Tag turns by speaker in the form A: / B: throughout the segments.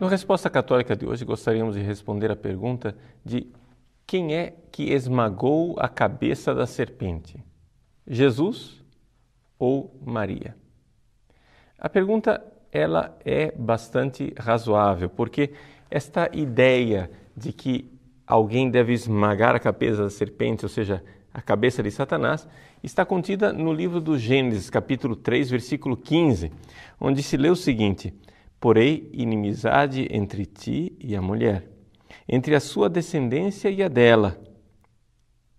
A: Na resposta católica de hoje, gostaríamos de responder a pergunta de quem é que esmagou a cabeça da serpente? Jesus ou Maria? A pergunta ela é bastante razoável, porque esta ideia de que alguém deve esmagar a cabeça da serpente, ou seja, a cabeça de Satanás, está contida no livro do Gênesis, capítulo 3, versículo 15, onde se lê o seguinte: Porém, inimizade entre ti e a mulher, entre a sua descendência e a dela.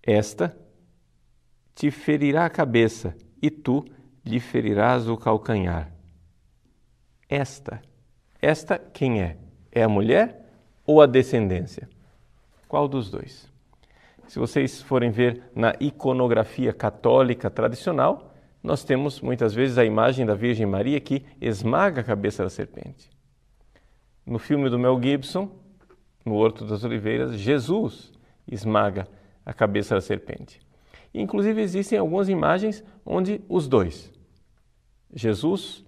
A: Esta te ferirá a cabeça, e tu lhe ferirás o calcanhar esta. Esta quem é? É a mulher ou a descendência? Qual dos dois? Se vocês forem ver na iconografia católica tradicional, nós temos muitas vezes a imagem da Virgem Maria que esmaga a cabeça da serpente. No filme do Mel Gibson, no Horto das Oliveiras, Jesus esmaga a cabeça da serpente. Inclusive, existem algumas imagens onde os dois, Jesus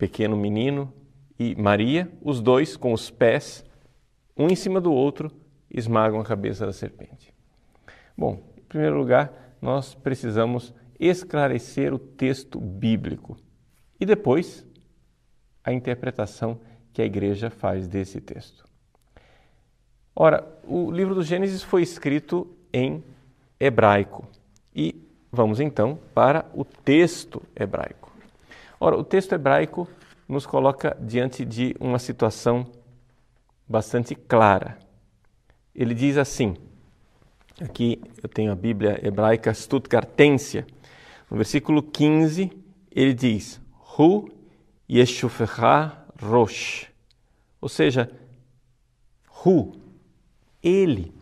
A: pequeno menino e Maria, os dois com os pés, um em cima do outro, esmagam a cabeça da serpente. Bom, em primeiro lugar, nós precisamos esclarecer o texto bíblico e depois a interpretação que a igreja faz desse texto. Ora, o livro do Gênesis foi escrito em hebraico e vamos então para o texto hebraico. Ora, o texto hebraico nos coloca diante de uma situação bastante clara. Ele diz assim: aqui eu tenho a Bíblia hebraica Stuttgartensia, no versículo 15, ele diz: Hu Yeshufecha Rosh. Ou seja, Hu, ele.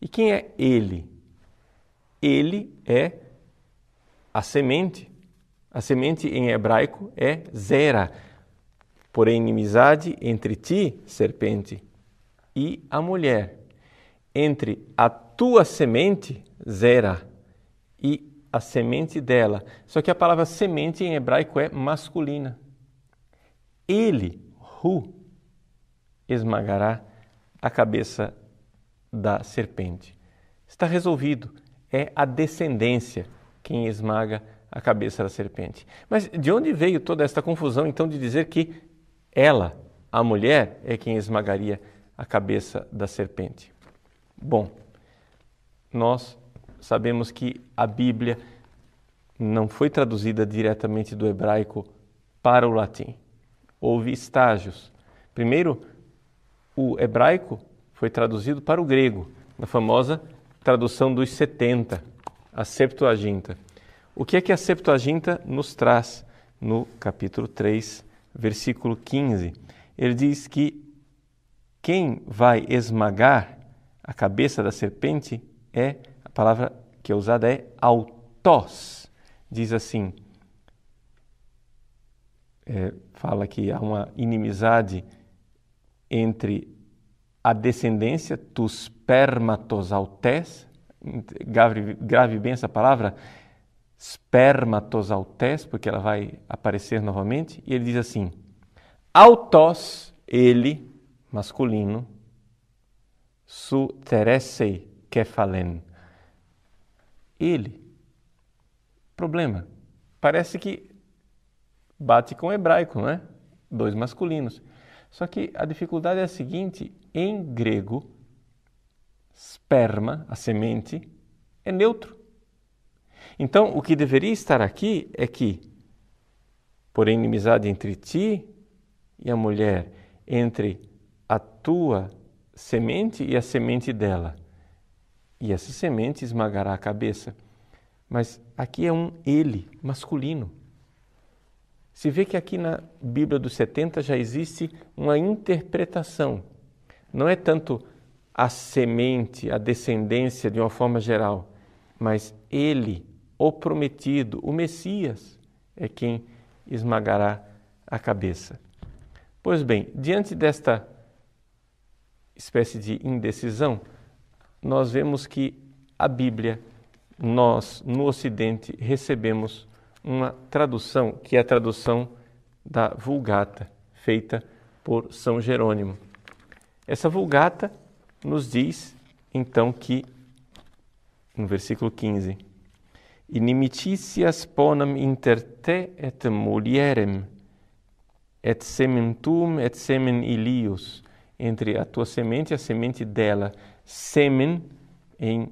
A: E quem é ele? Ele é a semente a semente em hebraico é zera. Porém, inimizade entre ti, serpente, e a mulher, entre a tua semente, zera, e a semente dela. Só que a palavra semente em hebraico é masculina. Ele, Ru, esmagará a cabeça da serpente. Está resolvido. É a descendência quem esmaga a a cabeça da serpente. Mas de onde veio toda esta confusão então de dizer que ela, a mulher, é quem esmagaria a cabeça da serpente? Bom, nós sabemos que a Bíblia não foi traduzida diretamente do hebraico para o latim. Houve estágios. Primeiro, o hebraico foi traduzido para o grego, na famosa tradução dos 70, a Septuaginta. O que é que a Septuaginta nos traz no capítulo 3, versículo 15? Ele diz que quem vai esmagar a cabeça da serpente é, a palavra que é usada é autós. Diz assim, é, fala que há uma inimizade entre a descendência dos permatozautés, grave, grave bem essa palavra, espermatozautés, porque ela vai aparecer novamente, e ele diz assim: autos, ele, masculino, su teresei kefalen. Ele. Problema. Parece que bate com o hebraico, não é? Dois masculinos. Só que a dificuldade é a seguinte: em grego, sperma, a semente, é neutro. Então, o que deveria estar aqui é que, por inimizade entre ti e a mulher, entre a tua semente e a semente dela, e essa semente esmagará a cabeça. Mas aqui é um ele, masculino. Se vê que aqui na Bíblia dos 70 já existe uma interpretação. Não é tanto a semente, a descendência de uma forma geral, mas ele o prometido, o Messias, é quem esmagará a cabeça. Pois bem, diante desta espécie de indecisão, nós vemos que a Bíblia, nós no Ocidente, recebemos uma tradução, que é a tradução da Vulgata, feita por São Jerônimo. Essa Vulgata nos diz, então, que, no versículo 15, inimicitias ponam inter te et mulierem, et semen tuum et semen ilius, entre a tua semente e a semente dela. Semen, em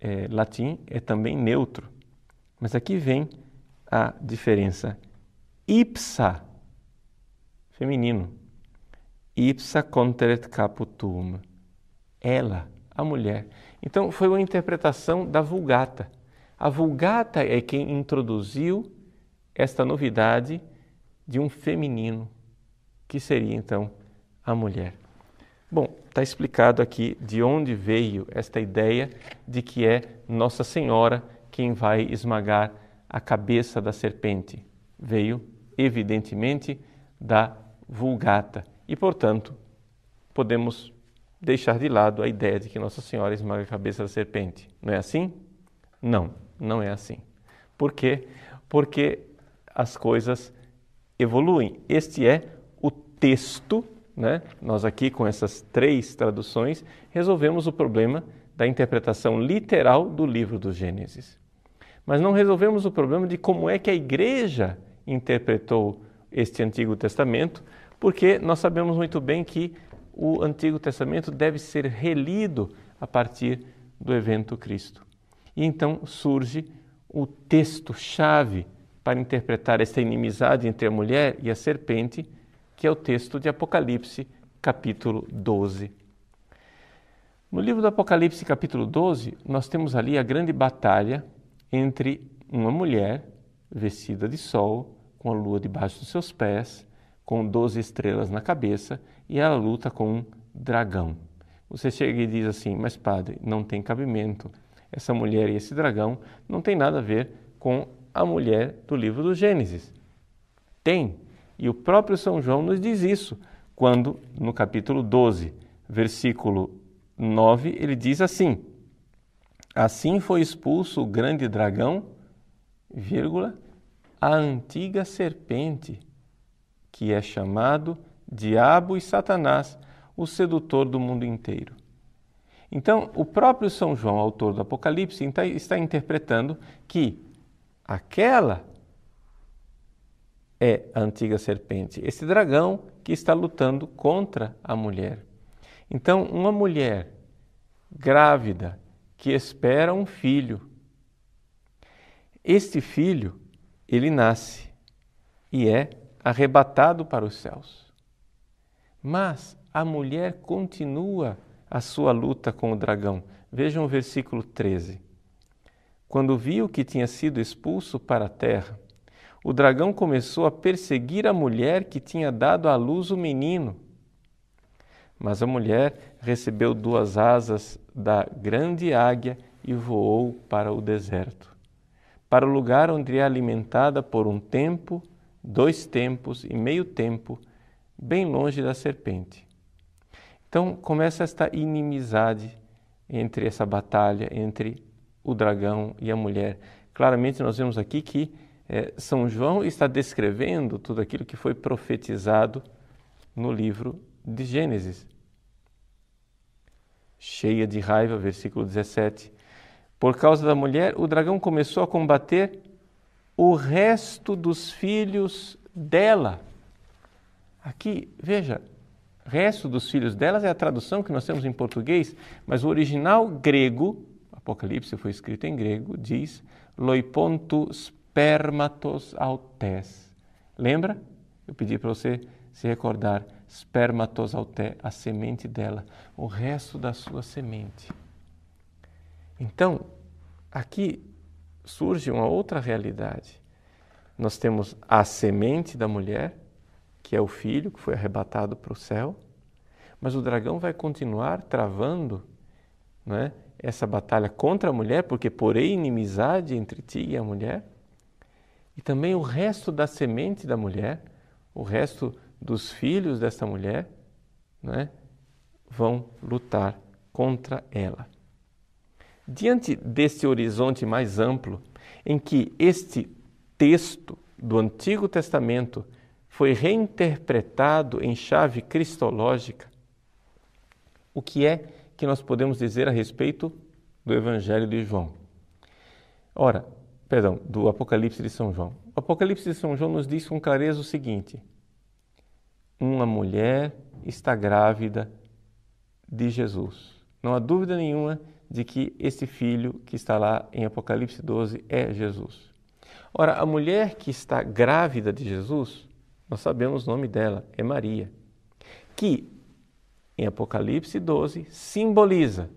A: é, latim, é também neutro. Mas aqui vem a diferença. Ipsa, feminino. Ipsa conteret caputum. Ela, a mulher. Então, foi uma interpretação da Vulgata a Vulgata é quem introduziu esta novidade de um feminino, que seria então a mulher. Bom, está explicado aqui de onde veio esta ideia de que é Nossa Senhora quem vai esmagar a cabeça da serpente. Veio, evidentemente, da Vulgata. E, portanto, podemos deixar de lado a ideia de que Nossa Senhora esmaga a cabeça da serpente. Não é assim? Não não é assim. Por quê? Porque as coisas evoluem. Este é o texto, né? Nós aqui com essas três traduções resolvemos o problema da interpretação literal do livro do Gênesis. Mas não resolvemos o problema de como é que a igreja interpretou este Antigo Testamento, porque nós sabemos muito bem que o Antigo Testamento deve ser relido a partir do evento Cristo. E então surge o texto-chave para interpretar esta inimizade entre a mulher e a serpente, que é o texto de Apocalipse, capítulo 12. No livro do Apocalipse, capítulo 12, nós temos ali a grande batalha entre uma mulher vestida de sol, com a lua debaixo dos seus pés, com 12 estrelas na cabeça, e ela luta com um dragão. Você chega e diz assim: Mas, padre, não tem cabimento essa mulher e esse dragão não tem nada a ver com a mulher do livro do Gênesis. Tem. E o próprio São João nos diz isso, quando no capítulo 12, versículo 9, ele diz assim: Assim foi expulso o grande dragão, vírgula, a antiga serpente, que é chamado Diabo e Satanás, o sedutor do mundo inteiro. Então, o próprio São João, autor do Apocalipse, está interpretando que aquela é a antiga serpente, esse dragão que está lutando contra a mulher. Então, uma mulher grávida que espera um filho, este filho, ele nasce e é arrebatado para os céus. Mas a mulher continua a sua luta com o dragão. Vejam o versículo 13. Quando viu que tinha sido expulso para a terra, o dragão começou a perseguir a mulher que tinha dado à luz o menino. Mas a mulher recebeu duas asas da grande águia e voou para o deserto, para o lugar onde é alimentada por um tempo, dois tempos e meio tempo, bem longe da serpente. Então começa esta inimizade entre essa batalha entre o dragão e a mulher. Claramente nós vemos aqui que é, São João está descrevendo tudo aquilo que foi profetizado no livro de Gênesis. Cheia de raiva, versículo 17. Por causa da mulher, o dragão começou a combater o resto dos filhos dela. Aqui, veja, resto dos filhos delas é a tradução que nós temos em português, mas o original grego, Apocalipse foi escrito em grego, diz loiponto spermatos autes. Lembra? Eu pedi para você se recordar, spermatos aute, a semente dela, o resto da sua semente. Então, aqui surge uma outra realidade. Nós temos a semente da mulher, que é o filho que foi arrebatado para o céu, mas o dragão vai continuar travando né, essa batalha contra a mulher, porque porém inimizade entre ti e a mulher, e também o resto da semente da mulher, o resto dos filhos dessa mulher, né, vão lutar contra ela. Diante desse horizonte mais amplo, em que este texto do Antigo Testamento foi reinterpretado em chave cristológica, o que é que nós podemos dizer a respeito do Evangelho de João? Ora, perdão, do Apocalipse de São João. O Apocalipse de São João nos diz com clareza o seguinte: uma mulher está grávida de Jesus. Não há dúvida nenhuma de que esse filho que está lá em Apocalipse 12 é Jesus. Ora, a mulher que está grávida de Jesus nós sabemos o nome dela, é Maria, que em Apocalipse 12 simboliza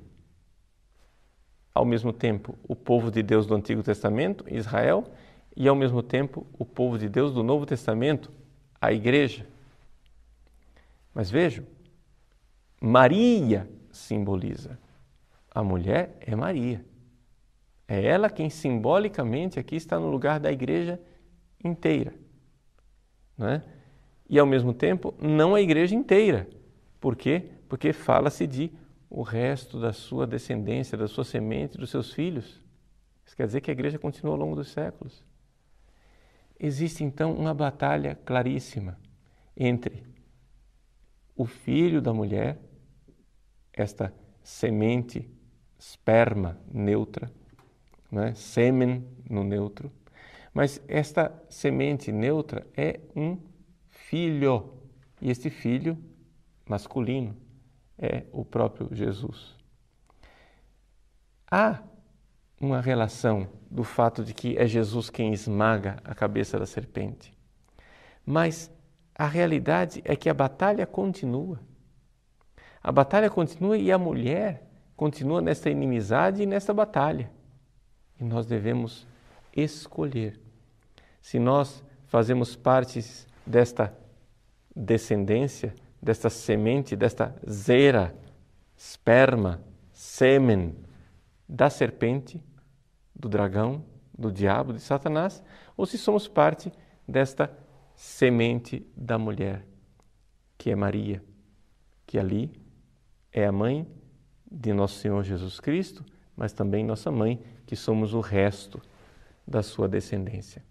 A: ao mesmo tempo o povo de Deus do Antigo Testamento, Israel, e ao mesmo tempo o povo de Deus do Novo Testamento, a igreja. Mas vejam, Maria simboliza. A mulher é Maria. É ela quem simbolicamente aqui está no lugar da igreja inteira né? e ao mesmo tempo não a igreja inteira. Por quê? Porque fala-se de o resto da sua descendência, da sua semente, dos seus filhos. Isso quer dizer que a igreja continua ao longo dos séculos. Existe então uma batalha claríssima entre o filho da mulher, esta semente, esperma neutra, né? sêmen no neutro, mas esta semente neutra é um filho, e este filho masculino é o próprio Jesus. Há uma relação do fato de que é Jesus quem esmaga a cabeça da serpente. Mas a realidade é que a batalha continua. A batalha continua e a mulher continua nesta inimizade e nesta batalha. E nós devemos escolher. Se nós fazemos parte desta descendência, desta semente, desta zera, esperma, sêmen da serpente, do dragão, do diabo, de Satanás, ou se somos parte desta semente da mulher, que é Maria, que ali é a mãe de nosso Senhor Jesus Cristo, mas também nossa mãe, que somos o resto da sua descendência.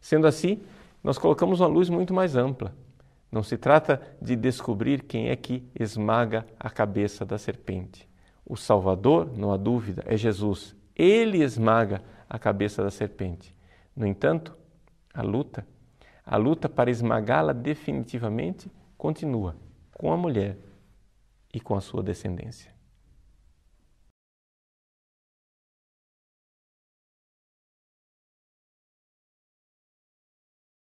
A: Sendo assim, nós colocamos uma luz muito mais ampla. Não se trata de descobrir quem é que esmaga a cabeça da serpente. O Salvador, não há dúvida, é Jesus. Ele esmaga a cabeça da serpente. No entanto, a luta, a luta para esmagá-la definitivamente, continua com a mulher e com a sua descendência.